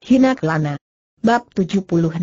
Hina Kelana. Bab 72.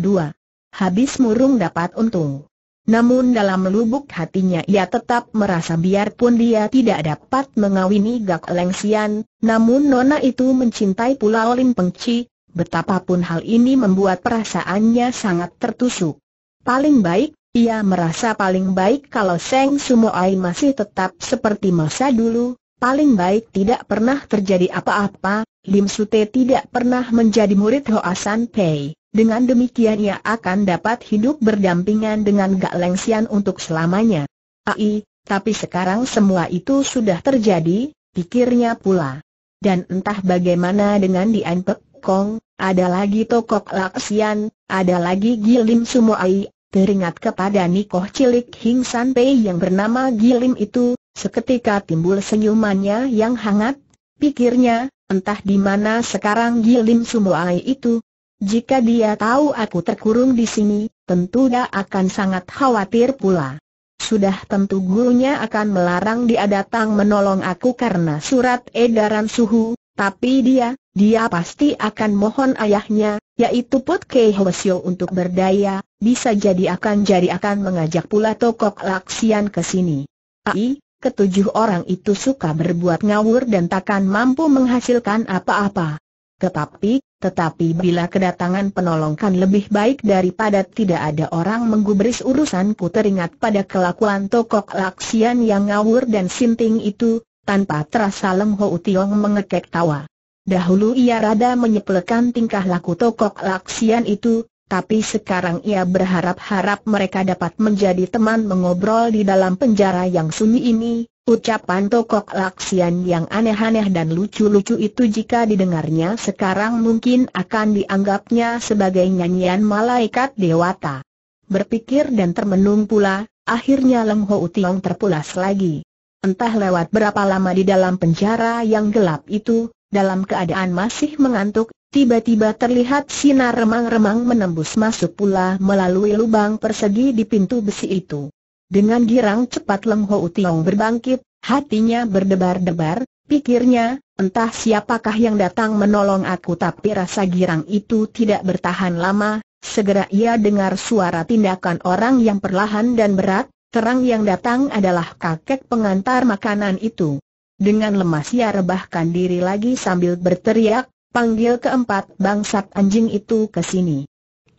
Habis murung dapat untung. Namun dalam lubuk hatinya ia tetap merasa biarpun dia tidak dapat mengawini Gak Leng Sian, namun Nona itu mencintai pula Pulau Pengci. betapapun hal ini membuat perasaannya sangat tertusuk. Paling baik, ia merasa paling baik kalau Seng Sumoai masih tetap seperti masa dulu, Paling baik tidak pernah terjadi apa-apa, Lim Sute tidak pernah menjadi murid Hoasan Pei. Dengan demikian ia akan dapat hidup berdampingan dengan Gak Lengsian untuk selamanya. Ai, tapi sekarang semua itu sudah terjadi, pikirnya pula. Dan entah bagaimana dengan Dian Pek Kong, ada lagi Tokok Laksian, ada lagi Gil Lim Gilim Ai, teringat kepada Nikoh cilik Hing San Pei yang bernama Gil Lim itu, Seketika timbul senyumannya yang hangat, pikirnya, entah di mana sekarang Gilim Sumuai itu. Jika dia tahu aku terkurung di sini, tentu dia akan sangat khawatir pula. Sudah tentu gurunya akan melarang dia datang menolong aku karena surat edaran suhu, tapi dia, dia pasti akan mohon ayahnya, yaitu Put Kei Hwasyo untuk berdaya, bisa jadi akan jadi akan mengajak pula Tokok Laksian ke sini. Ai, ketujuh orang itu suka berbuat ngawur dan takkan mampu menghasilkan apa-apa. Tetapi, tetapi bila kedatangan penolongkan lebih baik daripada tidak ada orang menggubris urusanku teringat pada kelakuan tokok laksian yang ngawur dan sinting itu, tanpa terasa Leng Ho Utiong mengekek tawa. Dahulu ia rada menyepelekan tingkah laku tokok laksian itu, tapi sekarang ia berharap-harap mereka dapat menjadi teman mengobrol di dalam penjara yang sunyi ini. Ucapan Tokok Laksian yang aneh-aneh dan lucu-lucu itu jika didengarnya sekarang mungkin akan dianggapnya sebagai nyanyian malaikat dewata. Berpikir dan termenung pula, akhirnya Leng Ho Utiong terpulas lagi. Entah lewat berapa lama di dalam penjara yang gelap itu, dalam keadaan masih mengantuk, Tiba-tiba terlihat sinar remang-remang menembus masuk pula melalui lubang persegi di pintu besi itu. Dengan girang cepat Leng Ho Tiong berbangkit, hatinya berdebar-debar, pikirnya, entah siapakah yang datang menolong aku tapi rasa girang itu tidak bertahan lama, segera ia dengar suara tindakan orang yang perlahan dan berat, terang yang datang adalah kakek pengantar makanan itu. Dengan lemas ia rebahkan diri lagi sambil berteriak, Panggil keempat bangsat anjing itu ke sini.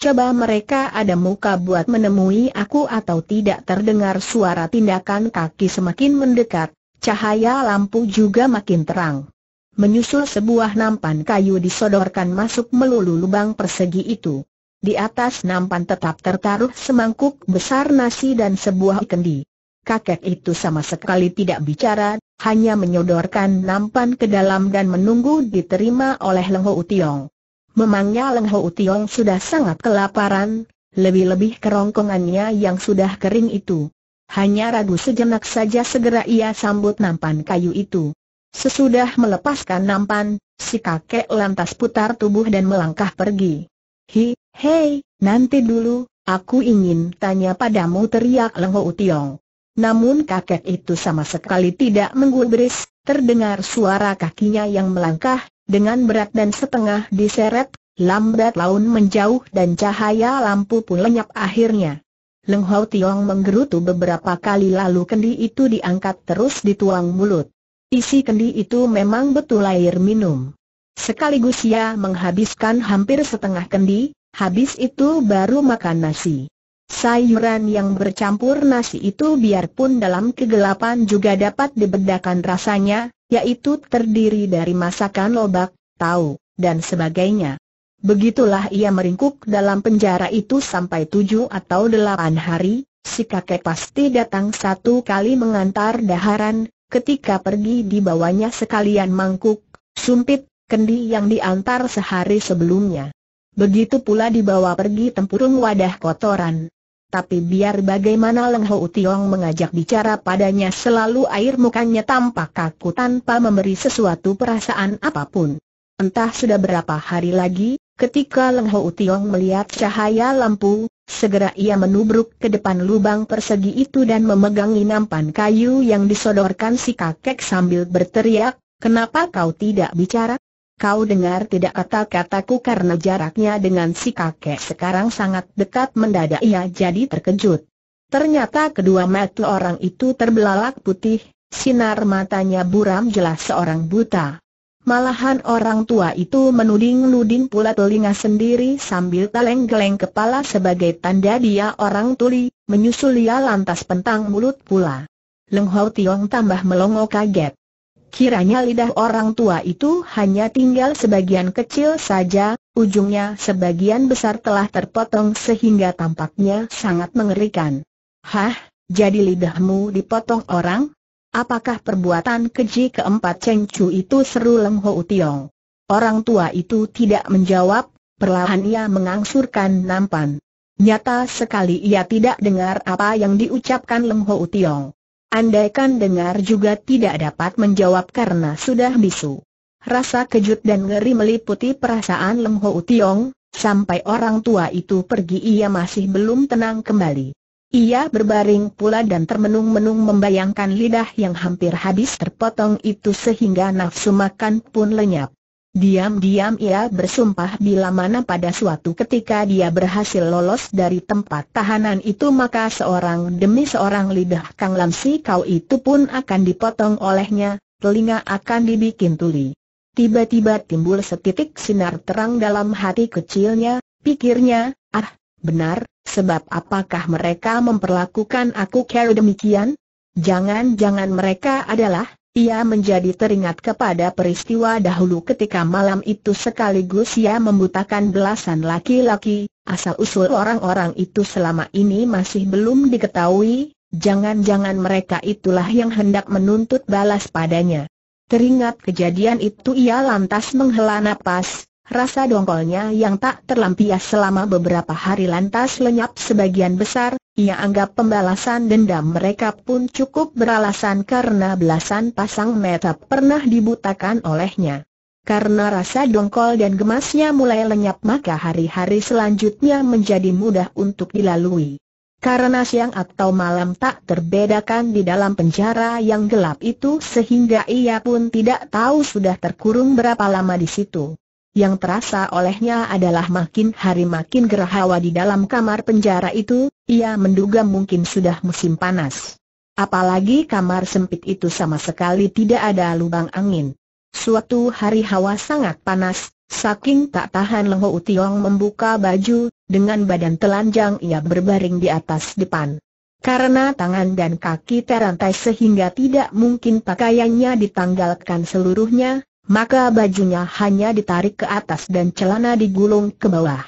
Coba mereka ada muka buat menemui aku atau tidak terdengar suara tindakan kaki semakin mendekat, cahaya lampu juga makin terang. Menyusul sebuah nampan kayu disodorkan masuk melulu lubang persegi itu. Di atas nampan tetap tertaruh semangkuk besar nasi dan sebuah kendi kakek itu sama sekali tidak bicara, hanya menyodorkan nampan ke dalam dan menunggu diterima oleh Leng Ho Utiong. Memangnya Leng Ho Utiong sudah sangat kelaparan, lebih-lebih kerongkongannya yang sudah kering itu. Hanya ragu sejenak saja segera ia sambut nampan kayu itu. Sesudah melepaskan nampan, si kakek lantas putar tubuh dan melangkah pergi. Hi, hei, nanti dulu, aku ingin tanya padamu teriak Leng Ho Utiong. Namun kakek itu sama sekali tidak menggubris, terdengar suara kakinya yang melangkah, dengan berat dan setengah diseret, lambat laun menjauh dan cahaya lampu pun lenyap akhirnya. Leng Hau Tiong menggerutu beberapa kali lalu kendi itu diangkat terus dituang mulut. Isi kendi itu memang betul air minum. Sekaligus ia menghabiskan hampir setengah kendi, habis itu baru makan nasi. Sayuran yang bercampur nasi itu biarpun dalam kegelapan juga dapat dibedakan rasanya, yaitu terdiri dari masakan lobak, tahu, dan sebagainya. Begitulah ia meringkuk dalam penjara itu sampai tujuh atau delapan hari, si kakek pasti datang satu kali mengantar daharan, ketika pergi dibawanya sekalian mangkuk, sumpit, kendi yang diantar sehari sebelumnya. Begitu pula dibawa pergi tempurung wadah kotoran. Tapi biar bagaimana Leng Ho Tiong mengajak bicara padanya selalu air mukanya tampak kaku tanpa memberi sesuatu perasaan apapun. Entah sudah berapa hari lagi, ketika Leng Ho Tiong melihat cahaya lampu, segera ia menubruk ke depan lubang persegi itu dan memegangi nampan kayu yang disodorkan si kakek sambil berteriak, Kenapa kau tidak bicara? Kau dengar tidak kata-kataku karena jaraknya dengan si kakek sekarang sangat dekat mendadak ia jadi terkejut. Ternyata kedua mata orang itu terbelalak putih, sinar matanya buram jelas seorang buta. Malahan orang tua itu menuding-nuding pula telinga sendiri sambil geleng-geleng kepala sebagai tanda dia orang tuli, menyusul ia lantas pentang mulut pula. Leng hau Tiong tambah melongo kaget. Kiranya lidah orang tua itu hanya tinggal sebagian kecil saja, ujungnya sebagian besar telah terpotong sehingga tampaknya sangat mengerikan. Hah, jadi lidahmu dipotong orang? Apakah perbuatan keji keempat Cheng Chu itu seru Leng Ho Tiong? Orang tua itu tidak menjawab, perlahan ia mengangsurkan nampan. Nyata sekali ia tidak dengar apa yang diucapkan Leng Ho Tiong. Andaikan dengar juga tidak dapat menjawab karena sudah bisu. Rasa kejut dan ngeri meliputi perasaan Leng Ho Tiong, sampai orang tua itu pergi ia masih belum tenang kembali. Ia berbaring pula dan termenung-menung membayangkan lidah yang hampir habis terpotong itu sehingga nafsu makan pun lenyap. Diam-diam ia bersumpah bila mana pada suatu ketika dia berhasil lolos dari tempat tahanan itu maka seorang demi seorang lidah Kang Lam Si Kau itu pun akan dipotong olehnya, telinga akan dibikin tuli. Tiba-tiba timbul setitik sinar terang dalam hati kecilnya, pikirnya, ah, benar, sebab apakah mereka memperlakukan aku kaya demikian? Jangan-jangan mereka adalah ia menjadi teringat kepada peristiwa dahulu ketika malam itu sekaligus ia membutakan belasan laki-laki, asal-usul orang-orang itu selama ini masih belum diketahui, jangan-jangan mereka itulah yang hendak menuntut balas padanya. Teringat kejadian itu ia lantas menghela napas, rasa dongkolnya yang tak terlampias selama beberapa hari lantas lenyap sebagian besar, ia anggap pembalasan dendam mereka pun cukup beralasan karena belasan pasang mata pernah dibutakan olehnya. Karena rasa dongkol dan gemasnya mulai lenyap maka hari-hari selanjutnya menjadi mudah untuk dilalui. Karena siang atau malam tak terbedakan di dalam penjara yang gelap itu sehingga ia pun tidak tahu sudah terkurung berapa lama di situ. Yang terasa olehnya adalah makin hari makin gerah hawa di dalam kamar penjara itu, ia menduga mungkin sudah musim panas. Apalagi kamar sempit itu sama sekali tidak ada lubang angin. Suatu hari hawa sangat panas, saking tak tahan Lengho Utiong membuka baju, dengan badan telanjang ia berbaring di atas depan. Karena tangan dan kaki terantai sehingga tidak mungkin pakaiannya ditanggalkan seluruhnya, maka bajunya hanya ditarik ke atas dan celana digulung ke bawah.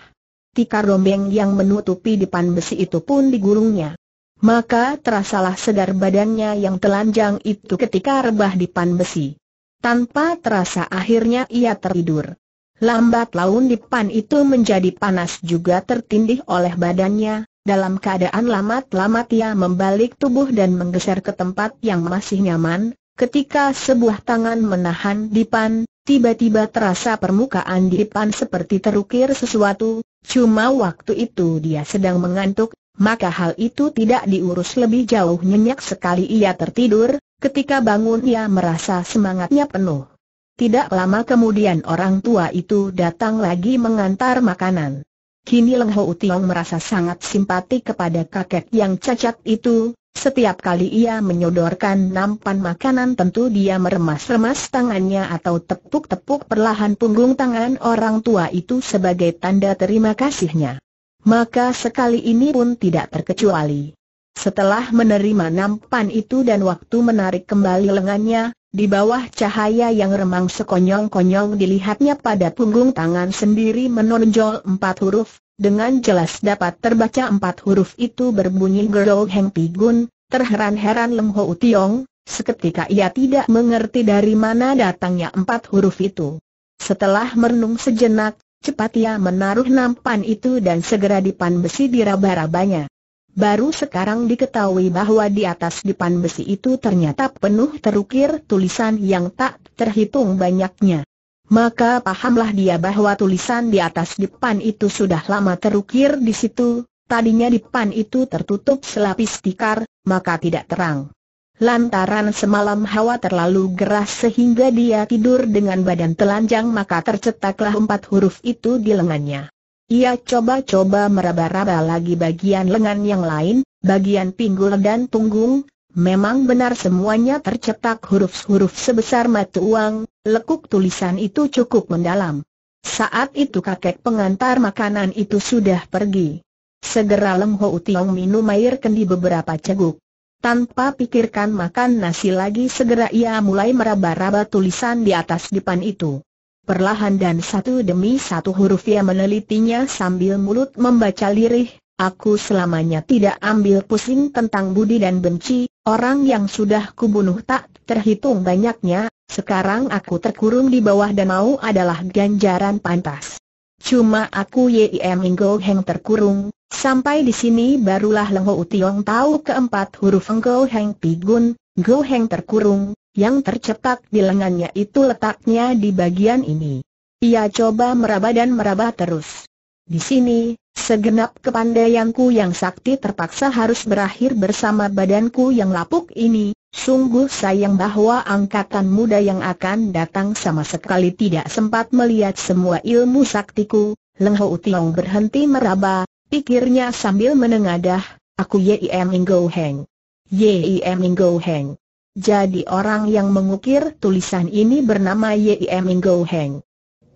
Tikar rombeng yang menutupi depan besi itu pun digulungnya. Maka terasalah sedar badannya yang telanjang itu ketika rebah di pan besi. Tanpa terasa akhirnya ia tertidur. Lambat laun di pan itu menjadi panas juga tertindih oleh badannya, dalam keadaan lamat-lamat ia membalik tubuh dan menggeser ke tempat yang masih nyaman, Ketika sebuah tangan menahan dipan, tiba-tiba terasa permukaan dipan seperti terukir sesuatu, cuma waktu itu dia sedang mengantuk, maka hal itu tidak diurus lebih jauh nyenyak sekali ia tertidur, ketika bangun ia merasa semangatnya penuh. Tidak lama kemudian orang tua itu datang lagi mengantar makanan. Kini Leng Ho Tiong merasa sangat simpati kepada kakek yang cacat itu, setiap kali ia menyodorkan nampan makanan tentu dia meremas-remas tangannya atau tepuk-tepuk perlahan punggung tangan orang tua itu sebagai tanda terima kasihnya. Maka sekali ini pun tidak terkecuali. Setelah menerima nampan itu dan waktu menarik kembali lengannya, di bawah cahaya yang remang sekonyong-konyong dilihatnya pada punggung tangan sendiri menonjol empat huruf, dengan jelas dapat terbaca empat huruf itu berbunyi Gerou Heng Pigun, terheran-heran Leng Ho Tiong, seketika ia tidak mengerti dari mana datangnya empat huruf itu. Setelah merenung sejenak, cepat ia menaruh nampan itu dan segera dipan besi diraba-rabanya. Baru sekarang diketahui bahwa di atas dipan besi itu ternyata penuh terukir tulisan yang tak terhitung banyaknya maka pahamlah dia bahwa tulisan di atas depan itu sudah lama terukir di situ, tadinya depan itu tertutup selapis tikar, maka tidak terang. Lantaran semalam hawa terlalu geras sehingga dia tidur dengan badan telanjang maka tercetaklah empat huruf itu di lengannya. Ia coba-coba meraba-raba lagi bagian lengan yang lain, bagian pinggul dan punggung, Memang benar semuanya tercetak huruf-huruf sebesar mata uang, lekuk tulisan itu cukup mendalam. Saat itu kakek pengantar makanan itu sudah pergi. Segera Lem Ho Utiong minum air kendi beberapa ceguk. Tanpa pikirkan makan nasi lagi segera ia mulai meraba-raba tulisan di atas depan itu. Perlahan dan satu demi satu huruf ia menelitinya sambil mulut membaca lirih, Aku selamanya tidak ambil pusing tentang budi dan benci, orang yang sudah kubunuh tak terhitung banyaknya, sekarang aku terkurung di bawah danau adalah ganjaran pantas. Cuma aku Yim Inggo Heng terkurung, sampai di sini barulah Leng Ho Utiong tahu keempat huruf Inggo Heng Pigun, Go Heng terkurung, yang tercetak di lengannya itu letaknya di bagian ini. Ia coba meraba dan meraba terus. Di sini, segenap kepandaianku yang sakti terpaksa harus berakhir bersama badanku yang lapuk ini, sungguh sayang bahwa angkatan muda yang akan datang sama sekali tidak sempat melihat semua ilmu saktiku. Leng Hou Tiong berhenti meraba, pikirnya sambil menengadah, aku Yim Ingo Heng. Yim Ingo Heng. Jadi orang yang mengukir tulisan ini bernama Yim Ingo Heng.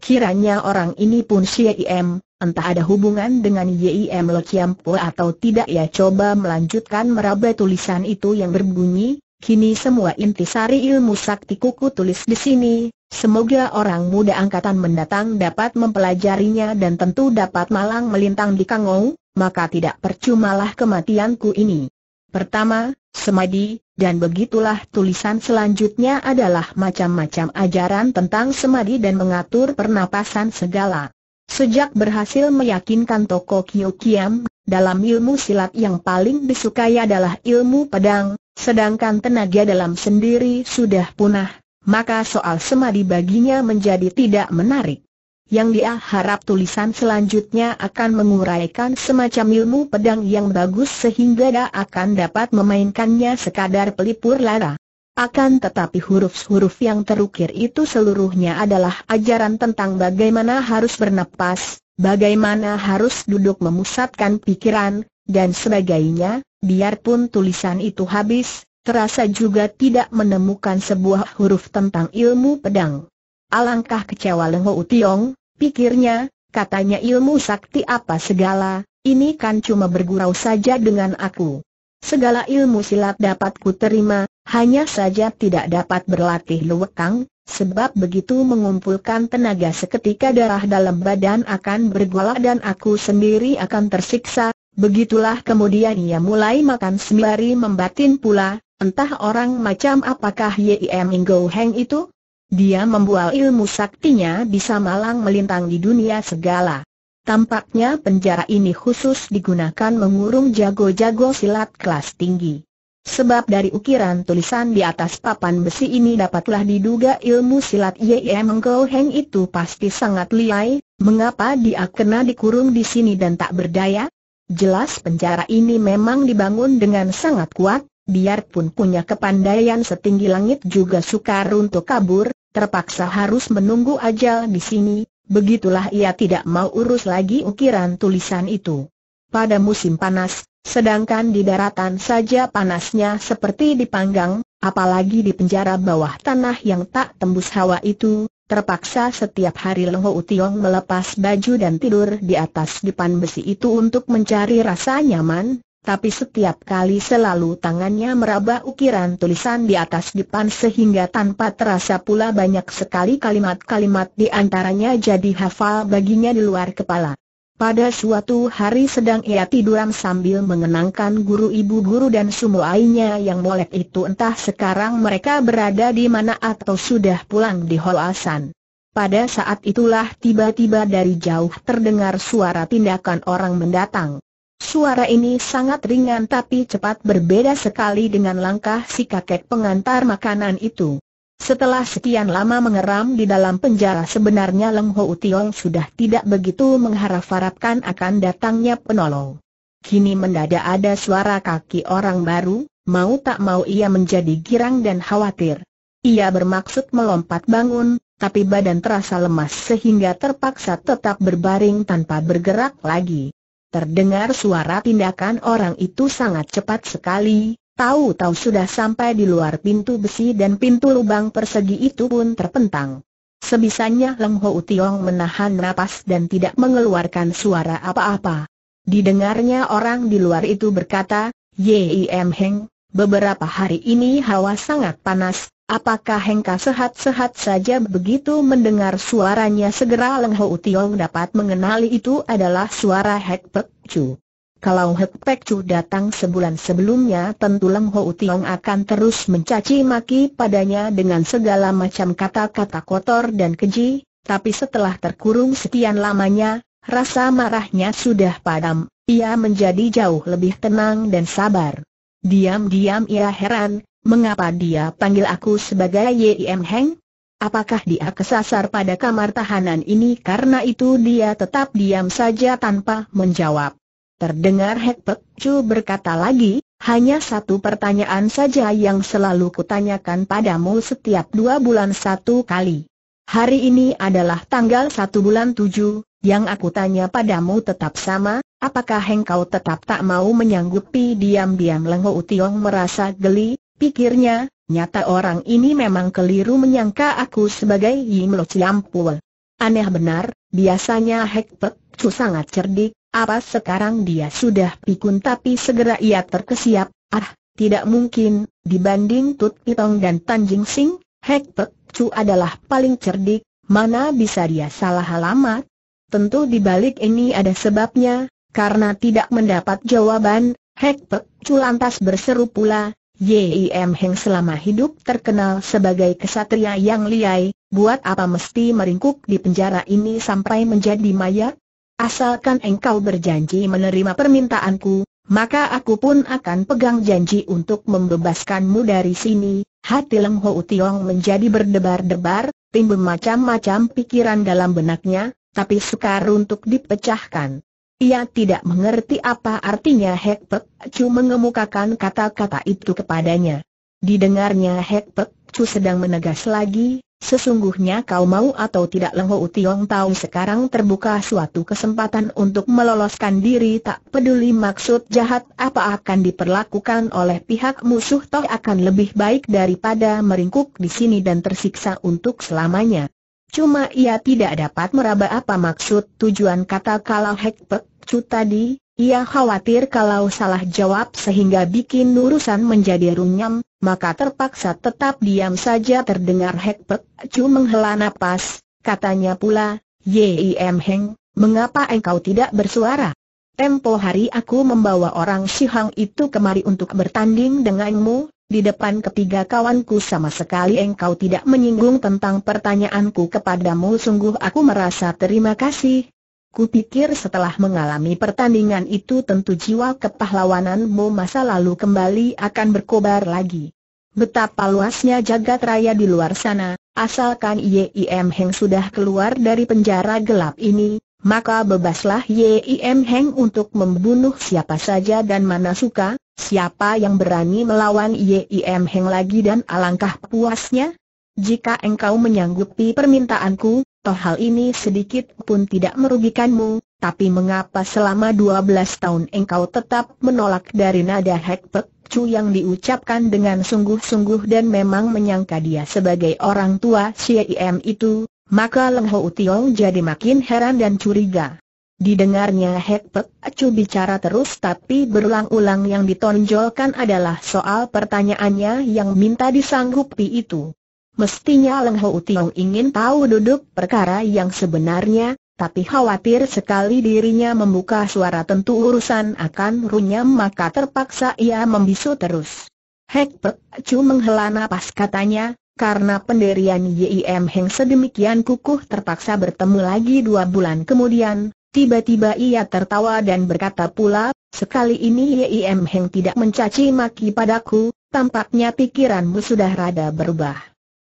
Kiranya orang ini pun Siem, Entah ada hubungan dengan Yim Lo Po atau tidak ya coba melanjutkan meraba tulisan itu yang berbunyi, kini semua inti sari ilmu sakti kuku tulis di sini, semoga orang muda angkatan mendatang dapat mempelajarinya dan tentu dapat malang melintang di Kangou, maka tidak percumalah kematianku ini. Pertama, semadi, dan begitulah tulisan selanjutnya adalah macam-macam ajaran tentang semadi dan mengatur pernapasan segala. Sejak berhasil meyakinkan Toko Kyo Kiam, dalam ilmu silat yang paling disukai adalah ilmu pedang, sedangkan tenaga dalam sendiri sudah punah, maka soal semadi baginya menjadi tidak menarik. Yang dia harap tulisan selanjutnya akan menguraikan semacam ilmu pedang yang bagus sehingga dia akan dapat memainkannya sekadar pelipur lara. Akan tetapi huruf-huruf yang terukir itu seluruhnya adalah ajaran tentang bagaimana harus bernapas, bagaimana harus duduk memusatkan pikiran, dan sebagainya, biarpun tulisan itu habis, terasa juga tidak menemukan sebuah huruf tentang ilmu pedang. Alangkah kecewa Leng utiong, pikirnya, katanya ilmu sakti apa segala, ini kan cuma bergurau saja dengan aku. Segala ilmu silat dapat ku terima, hanya saja tidak dapat berlatih luwekang, sebab begitu mengumpulkan tenaga seketika darah dalam badan akan bergolak dan aku sendiri akan tersiksa. Begitulah kemudian ia mulai makan sembari membatin pula, entah orang macam apakah Yim Ingo Heng itu? Dia membual ilmu saktinya bisa malang melintang di dunia segala. Tampaknya penjara ini khusus digunakan mengurung jago-jago silat kelas tinggi. Sebab dari ukiran tulisan di atas papan besi ini dapatlah diduga ilmu silat Ye Menggau Heng itu pasti sangat liai, mengapa dia kena dikurung di sini dan tak berdaya? Jelas penjara ini memang dibangun dengan sangat kuat, biarpun punya kepandaian setinggi langit juga sukar untuk kabur, terpaksa harus menunggu ajal di sini, Begitulah ia tidak mau urus lagi ukiran tulisan itu. Pada musim panas, sedangkan di daratan saja panasnya seperti dipanggang, apalagi di penjara bawah tanah yang tak tembus hawa itu, terpaksa setiap hari Lengho Utiong melepas baju dan tidur di atas dipan besi itu untuk mencari rasa nyaman, tapi setiap kali selalu tangannya meraba ukiran tulisan di atas depan sehingga tanpa terasa pula banyak sekali kalimat-kalimat di antaranya jadi hafal baginya di luar kepala. Pada suatu hari sedang ia tiduran sambil mengenangkan guru ibu guru dan semua sumuainya yang molek itu entah sekarang mereka berada di mana atau sudah pulang di Holasan. Pada saat itulah tiba-tiba dari jauh terdengar suara tindakan orang mendatang. Suara ini sangat ringan tapi cepat berbeda sekali dengan langkah si kakek pengantar makanan itu. Setelah sekian lama mengeram di dalam penjara sebenarnya Leng Ho Utiong sudah tidak begitu mengharap-harapkan akan datangnya penolong. Kini mendadak ada suara kaki orang baru, mau tak mau ia menjadi girang dan khawatir. Ia bermaksud melompat bangun, tapi badan terasa lemas sehingga terpaksa tetap berbaring tanpa bergerak lagi. Terdengar suara tindakan orang itu sangat cepat sekali, tahu-tahu sudah sampai di luar pintu besi dan pintu lubang persegi itu pun terpentang. Sebisanya Leng Ho Tiong menahan napas dan tidak mengeluarkan suara apa-apa. Didengarnya orang di luar itu berkata, Yim Heng, beberapa hari ini hawa sangat panas, Apakah Hengka sehat-sehat saja begitu mendengar suaranya segera Leng Ho Tiong dapat mengenali itu adalah suara Hek Pek Chu. Kalau Hek Pek Chu datang sebulan sebelumnya tentu Leng Ho Tiong akan terus mencaci maki padanya dengan segala macam kata-kata kotor dan keji, tapi setelah terkurung sekian lamanya, rasa marahnya sudah padam, ia menjadi jauh lebih tenang dan sabar. Diam-diam ia heran, Mengapa dia panggil aku sebagai Yim Heng? Apakah dia kesasar pada kamar tahanan ini karena itu dia tetap diam saja tanpa menjawab? Terdengar Hek Pek Chu berkata lagi, hanya satu pertanyaan saja yang selalu kutanyakan padamu setiap dua bulan satu kali. Hari ini adalah tanggal satu bulan tujuh, yang aku tanya padamu tetap sama, apakah Heng kau tetap tak mau menyanggupi diam-diam Lengho Utiong merasa geli, Pikirnya, nyata orang ini memang keliru menyangka aku sebagai Chiam Ciampul. Aneh benar, biasanya Hek Pek Chu sangat cerdik, apa sekarang dia sudah pikun tapi segera ia terkesiap, ah, tidak mungkin, dibanding Tut Pitong dan Tan Jing Sing, Hek Pek Chu adalah paling cerdik, mana bisa dia salah alamat? Tentu dibalik ini ada sebabnya, karena tidak mendapat jawaban, Hek Pek Chu lantas berseru pula, Yim Heng selama hidup terkenal sebagai kesatria yang liai, buat apa mesti meringkuk di penjara ini sampai menjadi mayat? Asalkan engkau berjanji menerima permintaanku, maka aku pun akan pegang janji untuk membebaskanmu dari sini. Hati Leng Ho Tiong menjadi berdebar-debar, timbul macam-macam pikiran dalam benaknya, tapi sukar untuk dipecahkan. Ia tidak mengerti apa artinya Hek Pek Chu mengemukakan kata-kata itu kepadanya. Didengarnya Hek Pek Chu sedang menegas lagi, sesungguhnya kau mau atau tidak Lengho Utiong tahu sekarang terbuka suatu kesempatan untuk meloloskan diri tak peduli maksud jahat apa akan diperlakukan oleh pihak musuh toh akan lebih baik daripada meringkuk di sini dan tersiksa untuk selamanya. Cuma ia tidak dapat meraba apa maksud tujuan kata kalau Pek Cu tadi, ia khawatir kalau salah jawab sehingga bikin urusan menjadi runyam, maka terpaksa tetap diam saja terdengar Pek Cu menghela nafas. katanya pula, Yim Heng, mengapa engkau tidak bersuara? Tempo hari aku membawa orang Shihang itu kemari untuk bertanding denganmu, di depan ketiga kawanku sama sekali engkau tidak menyinggung tentang pertanyaanku kepadamu Sungguh aku merasa terima kasih Ku pikir setelah mengalami pertandingan itu tentu jiwa kepahlawananmu masa lalu kembali akan berkobar lagi. Betapa luasnya jagat raya di luar sana, asalkan Yim Heng sudah keluar dari penjara gelap ini, maka bebaslah Yim Heng untuk membunuh siapa saja dan mana suka, Siapa yang berani melawan Yim Heng lagi dan alangkah puasnya? Jika engkau menyanggupi permintaanku, toh hal ini sedikit pun tidak merugikanmu, tapi mengapa selama 12 tahun engkau tetap menolak dari nada Hek Pek yang diucapkan dengan sungguh-sungguh dan memang menyangka dia sebagai orang tua Yim itu, maka Leng Ho Tiong jadi makin heran dan curiga. Didengarnya Hekpek Acu bicara terus tapi berulang-ulang yang ditonjolkan adalah soal pertanyaannya yang minta disanggupi itu. Mestinya Leng Ho Tiong ingin tahu duduk perkara yang sebenarnya, tapi khawatir sekali dirinya membuka suara tentu urusan akan runyam maka terpaksa ia membisu terus. Hekpek Acu menghela nafas katanya, karena penderian YIM Heng sedemikian kukuh terpaksa bertemu lagi dua bulan kemudian, Tiba-tiba ia tertawa dan berkata pula, sekali ini Yim Heng tidak mencaci maki padaku, tampaknya pikiranmu sudah rada berubah.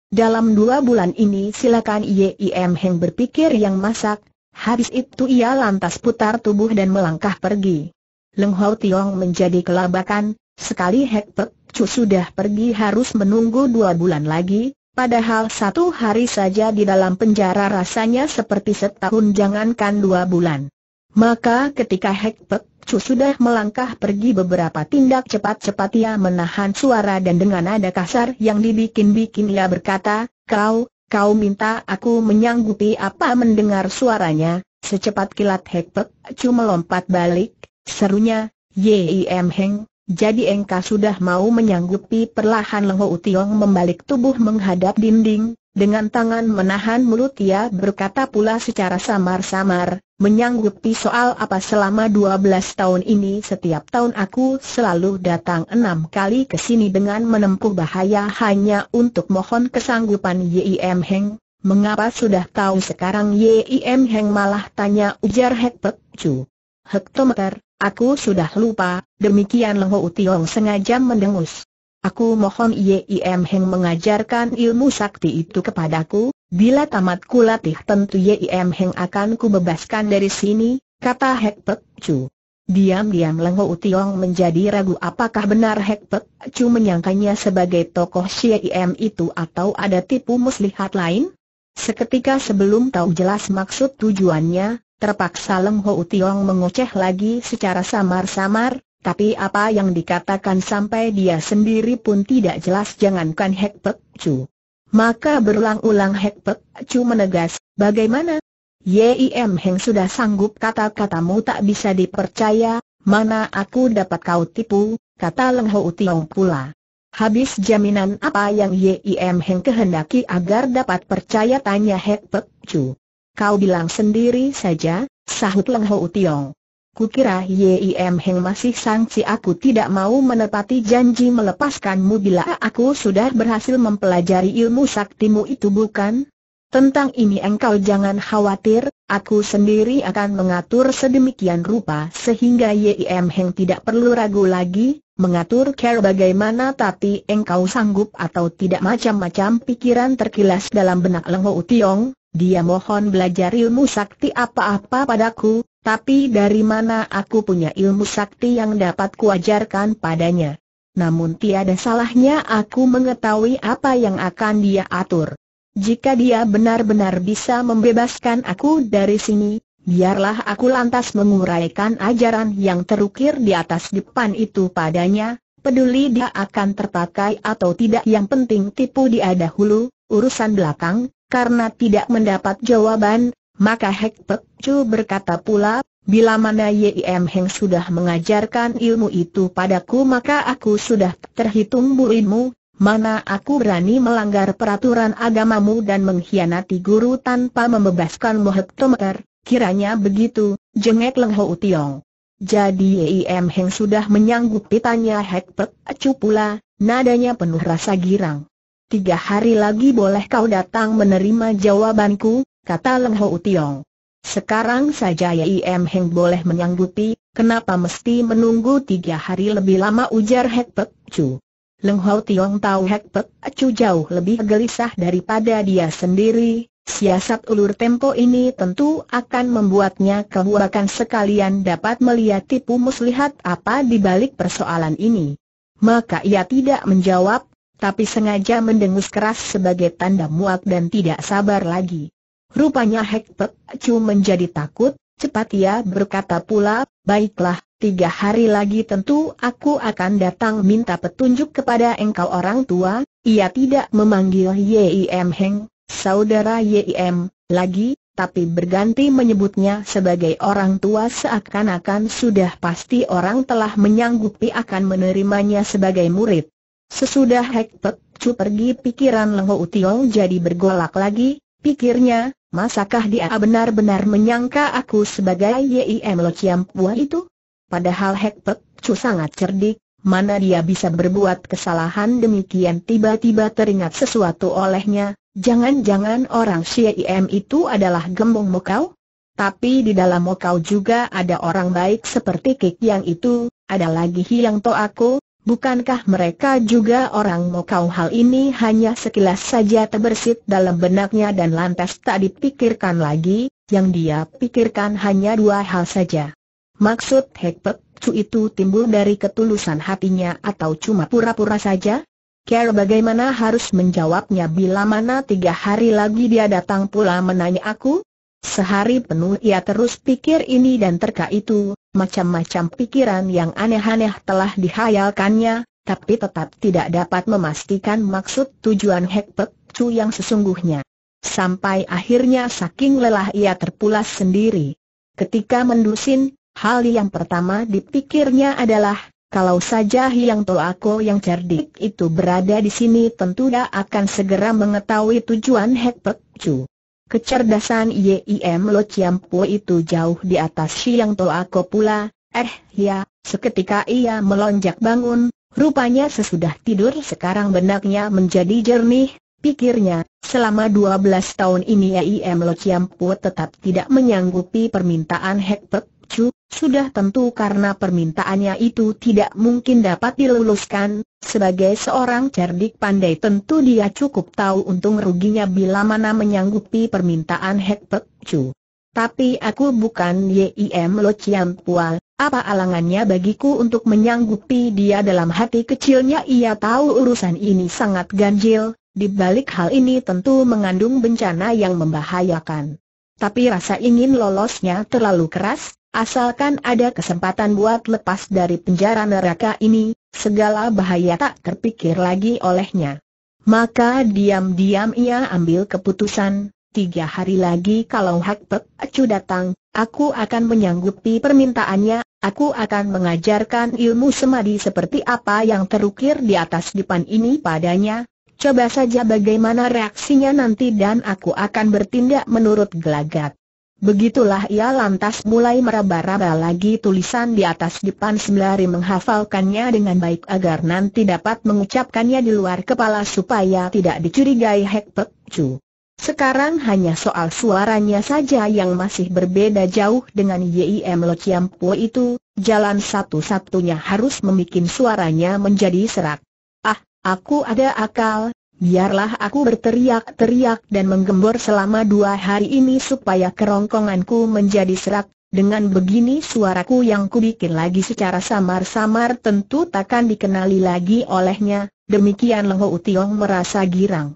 Dalam dua bulan ini silakan Yim Heng berpikir yang masak, habis itu ia lantas putar tubuh dan melangkah pergi. Leng Hau Tiong menjadi kelabakan, sekali Hek Pek Chu sudah pergi harus menunggu dua bulan lagi, Padahal satu hari saja di dalam penjara rasanya seperti setahun jangankan dua bulan. Maka ketika Hek Pek Chu sudah melangkah pergi beberapa tindak cepat-cepat ia menahan suara dan dengan nada kasar yang dibikin-bikin ia berkata, Kau, kau minta aku menyanggupi apa mendengar suaranya, secepat kilat Hek Pek Chu melompat balik, serunya, Yim Heng, jadi engkau sudah mau menyanggupi perlahan Lengho Utiong membalik tubuh menghadap dinding, dengan tangan menahan mulut ia berkata pula secara samar-samar, menyanggupi soal apa selama 12 tahun ini setiap tahun aku selalu datang enam kali ke sini dengan menempuh bahaya hanya untuk mohon kesanggupan Yim Heng. Mengapa sudah tahu sekarang Yim Heng malah tanya ujar Hek Pek Chu. Hektometer, Aku sudah lupa, demikian Lengho Tiong sengaja mendengus. Aku mohon Yim Heng mengajarkan ilmu sakti itu kepadaku, bila tamat latih tentu Yim Heng akan ku bebaskan dari sini, kata Hek Pek Chu. Diam-diam Lengho Tiong menjadi ragu apakah benar Hek Pek Chu menyangkanya sebagai tokoh Yim itu atau ada tipu muslihat lain? Seketika sebelum tahu jelas maksud tujuannya, Terpaksa Leng Ho Tiong mengoceh lagi secara samar-samar, tapi apa yang dikatakan sampai dia sendiri pun tidak jelas jangankan Hek Pek Chu. Maka berulang-ulang Hek Pek Chu menegas, bagaimana? Yim Heng sudah sanggup kata-katamu tak bisa dipercaya, mana aku dapat kau tipu, kata Leng Ho Tiong pula. Habis jaminan apa yang Yim Heng kehendaki agar dapat percaya tanya Hek Pek Chu. Kau bilang sendiri saja, sahut Leng Ho Tiong. Kukira Yim Heng masih sangsi aku tidak mau menepati janji melepaskanmu bila aku sudah berhasil mempelajari ilmu saktimu itu bukan? Tentang ini engkau jangan khawatir, aku sendiri akan mengatur sedemikian rupa sehingga Yim Heng tidak perlu ragu lagi, mengatur care bagaimana tapi engkau sanggup atau tidak macam-macam pikiran terkilas dalam benak Leng Ho Tiong, dia mohon belajar ilmu sakti apa-apa padaku, tapi dari mana aku punya ilmu sakti yang dapat kuajarkan padanya. Namun tiada salahnya aku mengetahui apa yang akan dia atur. Jika dia benar-benar bisa membebaskan aku dari sini, biarlah aku lantas menguraikan ajaran yang terukir di atas depan itu padanya, peduli dia akan terpakai atau tidak yang penting tipu dia dahulu, urusan belakang, karena tidak mendapat jawaban, maka Hek Pek Chu berkata pula, bila mana Yim Heng sudah mengajarkan ilmu itu padaku maka aku sudah terhitung muridmu, mana aku berani melanggar peraturan agamamu dan mengkhianati guru tanpa membebaskan Mohek Tomer, kiranya begitu, jengek Leng Ho Tiong. Jadi Yim Heng sudah menyanggupi tanya Hek Pek Chu pula, nadanya penuh rasa girang tiga hari lagi boleh kau datang menerima jawabanku, kata Leng Ho Tiong. Sekarang saja ya, Im Heng boleh menyanggupi, kenapa mesti menunggu tiga hari lebih lama ujar Hek Pek Chu. Leng Ho Tiong tahu Hek Pek Chu jauh lebih gelisah daripada dia sendiri, siasat ulur tempo ini tentu akan membuatnya kehuakan sekalian dapat melihat tipu muslihat apa di balik persoalan ini. Maka ia tidak menjawab, tapi sengaja mendengus keras sebagai tanda muak dan tidak sabar lagi. Rupanya Hek Pek Chu menjadi takut, cepat ia berkata pula, baiklah, tiga hari lagi tentu aku akan datang minta petunjuk kepada engkau orang tua, ia tidak memanggil Yim Heng, saudara Yim, lagi, tapi berganti menyebutnya sebagai orang tua seakan-akan sudah pasti orang telah menyanggupi akan menerimanya sebagai murid. Sesudah Hek cu pergi pikiran Leng utiol jadi bergolak lagi, pikirnya, masakah dia benar-benar menyangka aku sebagai Yim Lo Chiam Pua itu? Padahal Hek cu sangat cerdik, mana dia bisa berbuat kesalahan demikian tiba-tiba teringat sesuatu olehnya, jangan-jangan orang yim itu adalah gembong Mokau? Tapi di dalam Mokau juga ada orang baik seperti Kik yang itu, ada lagi Hiang To aku, Bukankah mereka juga orang Mokau hal ini hanya sekilas saja terbersit dalam benaknya dan lantas tak dipikirkan lagi, yang dia pikirkan hanya dua hal saja. Maksud Hekpek cu itu timbul dari ketulusan hatinya atau cuma pura-pura saja? Care bagaimana harus menjawabnya bila mana tiga hari lagi dia datang pula menanya aku? Sehari penuh ia terus pikir ini dan terka itu, macam-macam pikiran yang aneh-aneh telah dihayalkannya, tapi tetap tidak dapat memastikan maksud tujuan Hek Chu yang sesungguhnya. Sampai akhirnya saking lelah ia terpulas sendiri. Ketika mendusin, hal yang pertama dipikirnya adalah, kalau saja Hiang Toako yang cerdik itu berada di sini tentu dia akan segera mengetahui tujuan Hek Chu. Kecerdasan Yim Lo Chiampo itu jauh di atas Siang Toako pula, eh ya, seketika ia melonjak bangun, rupanya sesudah tidur sekarang benaknya menjadi jernih, pikirnya, selama 12 tahun ini Yim Lo Chiampo tetap tidak menyanggupi permintaan Hekpek, Chu, sudah tentu karena permintaannya itu tidak mungkin dapat diluluskan, sebagai seorang cerdik pandai tentu dia cukup tahu untung ruginya bila mana menyanggupi permintaan Hek Pek Chu. Tapi aku bukan Yim Lo Chiam Pual, apa alangannya bagiku untuk menyanggupi dia dalam hati kecilnya ia tahu urusan ini sangat ganjil, di balik hal ini tentu mengandung bencana yang membahayakan. Tapi rasa ingin lolosnya terlalu keras, Asalkan ada kesempatan buat lepas dari penjara neraka ini, segala bahaya tak terpikir lagi olehnya. Maka diam-diam ia ambil keputusan, tiga hari lagi kalau Hak Pek Acu datang, aku akan menyanggupi permintaannya, aku akan mengajarkan ilmu semadi seperti apa yang terukir di atas depan ini padanya, coba saja bagaimana reaksinya nanti dan aku akan bertindak menurut gelagat. Begitulah ia lantas mulai meraba-raba lagi tulisan di atas depan sembari menghafalkannya dengan baik agar nanti dapat mengucapkannya di luar kepala supaya tidak dicurigai Hek Pek Chu. Sekarang hanya soal suaranya saja yang masih berbeda jauh dengan YIM Lo Chiam Po itu, jalan satu-satunya harus membuat suaranya menjadi serak. Ah, aku ada akal, biarlah aku berteriak-teriak dan menggembor selama dua hari ini supaya kerongkonganku menjadi serak, dengan begini suaraku yang kubikin lagi secara samar-samar tentu takkan dikenali lagi olehnya, demikian Loho Utiong merasa girang.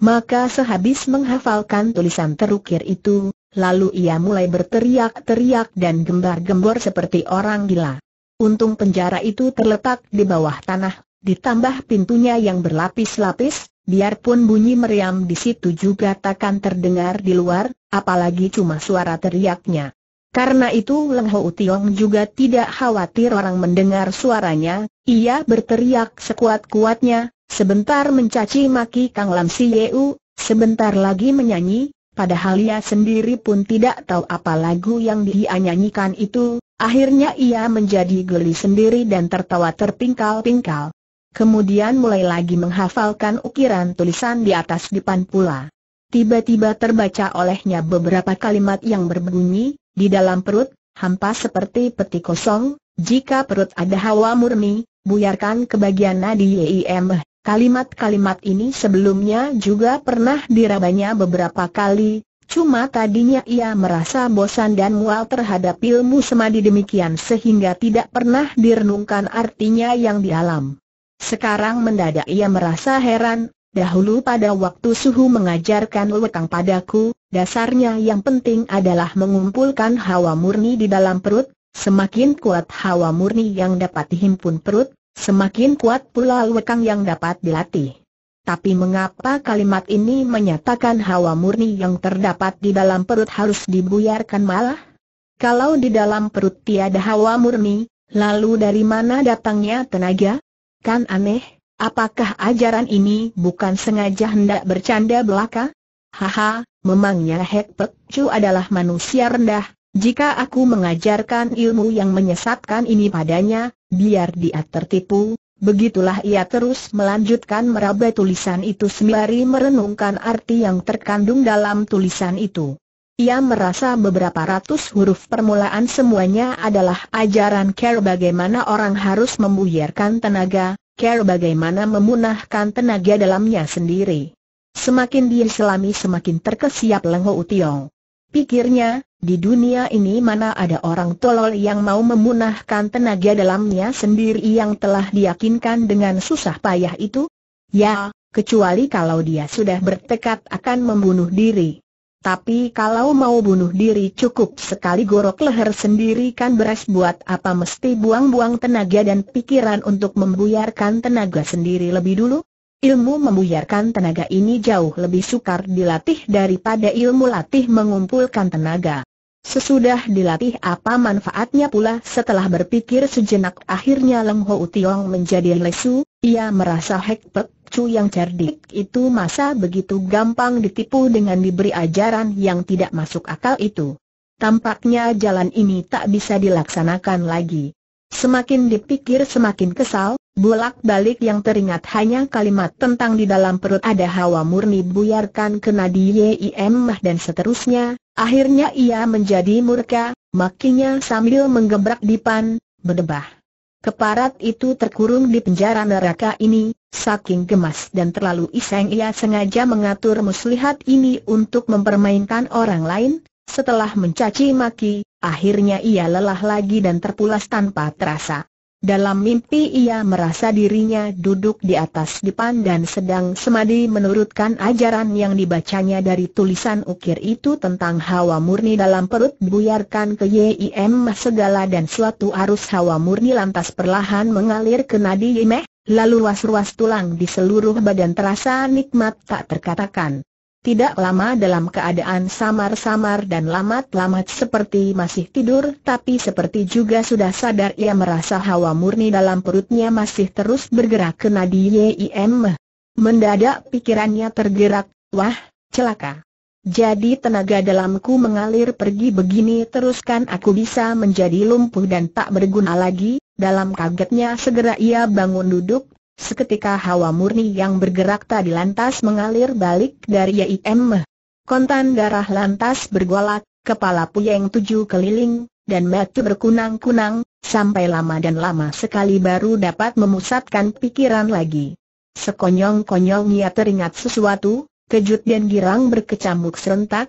Maka sehabis menghafalkan tulisan terukir itu, lalu ia mulai berteriak-teriak dan gembar-gembor seperti orang gila. Untung penjara itu terletak di bawah tanah, ditambah pintunya yang berlapis-lapis, Biarpun bunyi meriam di situ juga takkan terdengar di luar, apalagi cuma suara teriaknya. Karena itu Leng Ho Tiong juga tidak khawatir orang mendengar suaranya, ia berteriak sekuat-kuatnya, sebentar mencaci maki Kang Lam Si Yeu, sebentar lagi menyanyi, padahal ia sendiri pun tidak tahu apa lagu yang dia nyanyikan itu, akhirnya ia menjadi geli sendiri dan tertawa terpingkal-pingkal. Kemudian mulai lagi menghafalkan ukiran tulisan di atas dipan pula. Tiba-tiba terbaca olehnya beberapa kalimat yang berbunyi, di dalam perut, hampa seperti peti kosong, jika perut ada hawa murni, buyarkan ke bagian nadi YIM. Kalimat-kalimat ini sebelumnya juga pernah dirabanya beberapa kali, Cuma tadinya ia merasa bosan dan mual terhadap ilmu semadi demikian sehingga tidak pernah direnungkan artinya yang di alam. Sekarang mendadak ia merasa heran, dahulu pada waktu suhu mengajarkan wekang padaku, dasarnya yang penting adalah mengumpulkan hawa murni di dalam perut, semakin kuat hawa murni yang dapat dihimpun perut, semakin kuat pula wekang yang dapat dilatih. Tapi mengapa kalimat ini menyatakan hawa murni yang terdapat di dalam perut harus dibuyarkan malah? Kalau di dalam perut tiada hawa murni, lalu dari mana datangnya tenaga? Kan aneh, apakah ajaran ini bukan sengaja hendak bercanda belaka? Haha, memangnya Hek Pek Chu adalah manusia rendah, jika aku mengajarkan ilmu yang menyesatkan ini padanya, biar dia tertipu, begitulah ia terus melanjutkan meraba tulisan itu sembari merenungkan arti yang terkandung dalam tulisan itu. Ia merasa beberapa ratus huruf permulaan semuanya adalah ajaran care bagaimana orang harus membuyarkan tenaga, care bagaimana memunahkan tenaga dalamnya sendiri. Semakin dia selami semakin terkesiap Lengho Utiong. Pikirnya, di dunia ini mana ada orang tolol yang mau memunahkan tenaga dalamnya sendiri yang telah diyakinkan dengan susah payah itu? Ya, kecuali kalau dia sudah bertekad akan membunuh diri. Tapi kalau mau bunuh diri cukup sekali gorok leher sendiri kan beres buat apa mesti buang-buang tenaga dan pikiran untuk membuyarkan tenaga sendiri lebih dulu? Ilmu membuyarkan tenaga ini jauh lebih sukar dilatih daripada ilmu latih mengumpulkan tenaga. Sesudah dilatih apa manfaatnya pula setelah berpikir sejenak akhirnya Leng Ho Tiong menjadi lesu, ia merasa hekpek, yang cerdik itu masa begitu gampang ditipu dengan diberi ajaran yang tidak masuk akal itu. Tampaknya jalan ini tak bisa dilaksanakan lagi. Semakin dipikir semakin kesal, Bulak balik yang teringat hanya kalimat tentang di dalam perut ada hawa murni buyarkan kena mah dan seterusnya, akhirnya ia menjadi murka, makinya sambil menggebrak dipan, berdebah. Keparat itu terkurung di penjara neraka ini, saking gemas dan terlalu iseng ia sengaja mengatur muslihat ini untuk mempermainkan orang lain, setelah mencaci maki, akhirnya ia lelah lagi dan terpulas tanpa terasa. Dalam mimpi ia merasa dirinya duduk di atas dipan dan sedang semadi menurutkan ajaran yang dibacanya dari tulisan ukir itu tentang hawa murni dalam perut buyarkan ke YIM segala dan suatu arus hawa murni lantas perlahan mengalir ke nadi Yimeh, lalu ruas-ruas tulang di seluruh badan terasa nikmat tak terkatakan. Tidak lama dalam keadaan samar-samar dan lamat-lamat seperti masih tidur tapi seperti juga sudah sadar ia merasa hawa murni dalam perutnya masih terus bergerak ke nadi YIM. Mendadak pikirannya tergerak, wah, celaka. Jadi tenaga dalamku mengalir pergi begini teruskan aku bisa menjadi lumpuh dan tak berguna lagi, dalam kagetnya segera ia bangun duduk, Seketika hawa murni yang bergerak tadi lantas mengalir balik dari Yim. Kontan darah lantas bergolak, kepala puyeng tujuh keliling, dan batu berkunang-kunang, sampai lama dan lama sekali baru dapat memusatkan pikiran lagi. sekonyong konyong ia teringat sesuatu, kejut dan girang berkecamuk serentak,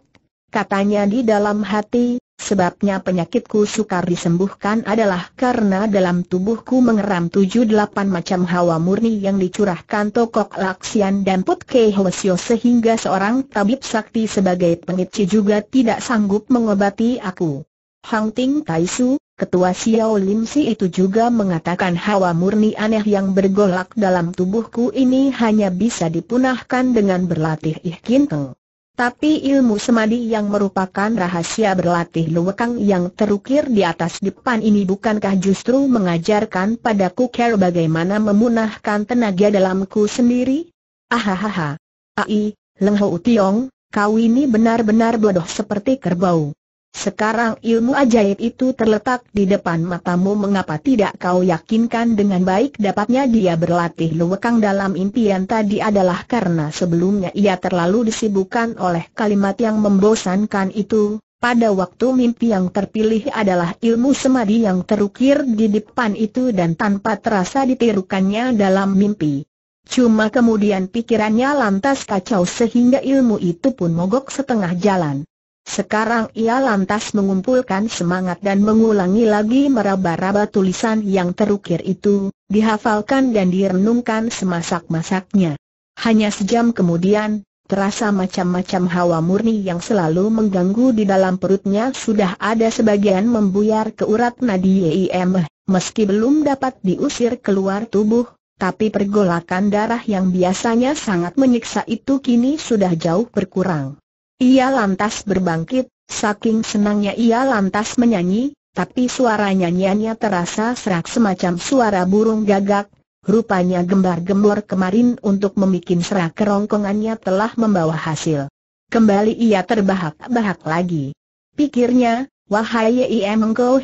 katanya di dalam hati, Sebabnya penyakitku sukar disembuhkan adalah karena dalam tubuhku mengeram tujuh delapan macam hawa murni yang dicurahkan Tokok Laksian dan Put Kei sehingga seorang tabib sakti sebagai pengitci juga tidak sanggup mengobati aku. Hang Ting Su, ketua Xiao Lim Si itu juga mengatakan hawa murni aneh yang bergolak dalam tubuhku ini hanya bisa dipunahkan dengan berlatih ikhinteng. Tapi ilmu semadi yang merupakan rahasia berlatih luwekang yang terukir di atas depan ini bukankah justru mengajarkan padaku care bagaimana memunahkan tenaga dalamku sendiri? Ahahaha. Ai, Leng Ho Tiong, kau ini benar-benar bodoh seperti kerbau. Sekarang ilmu ajaib itu terletak di depan matamu mengapa tidak kau yakinkan dengan baik dapatnya dia berlatih lewekang dalam impian tadi adalah karena sebelumnya ia terlalu disibukkan oleh kalimat yang membosankan itu, pada waktu mimpi yang terpilih adalah ilmu semadi yang terukir di depan itu dan tanpa terasa ditirukannya dalam mimpi. Cuma kemudian pikirannya lantas kacau sehingga ilmu itu pun mogok setengah jalan. Sekarang ia lantas mengumpulkan semangat dan mengulangi lagi meraba-raba tulisan yang terukir itu, dihafalkan dan direnungkan semasak-masaknya. Hanya sejam kemudian, terasa macam-macam hawa murni yang selalu mengganggu di dalam perutnya sudah ada sebagian membuyar ke urat nadi YIM, meski belum dapat diusir keluar tubuh, tapi pergolakan darah yang biasanya sangat menyiksa itu kini sudah jauh berkurang. Ia lantas berbangkit, saking senangnya ia lantas menyanyi, tapi suara nyanyiannya terasa serak semacam suara burung gagak, rupanya gembar-gembor kemarin untuk membuat serak kerongkongannya telah membawa hasil. Kembali ia terbahak-bahak lagi. Pikirnya, wahai Im Engkau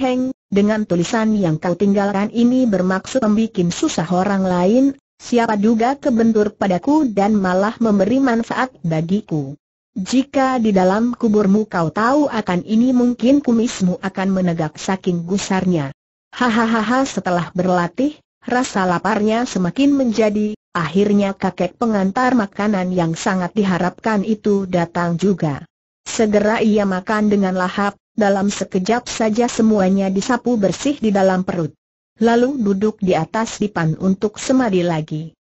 dengan tulisan yang kau tinggalkan ini bermaksud membuat susah orang lain, siapa duga kebentur padaku dan malah memberi manfaat bagiku. Jika di dalam kuburmu kau tahu akan ini mungkin kumismu akan menegak saking gusarnya. Hahaha setelah berlatih, rasa laparnya semakin menjadi, akhirnya kakek pengantar makanan yang sangat diharapkan itu datang juga. Segera ia makan dengan lahap, dalam sekejap saja semuanya disapu bersih di dalam perut. Lalu duduk di atas dipan untuk semadi lagi.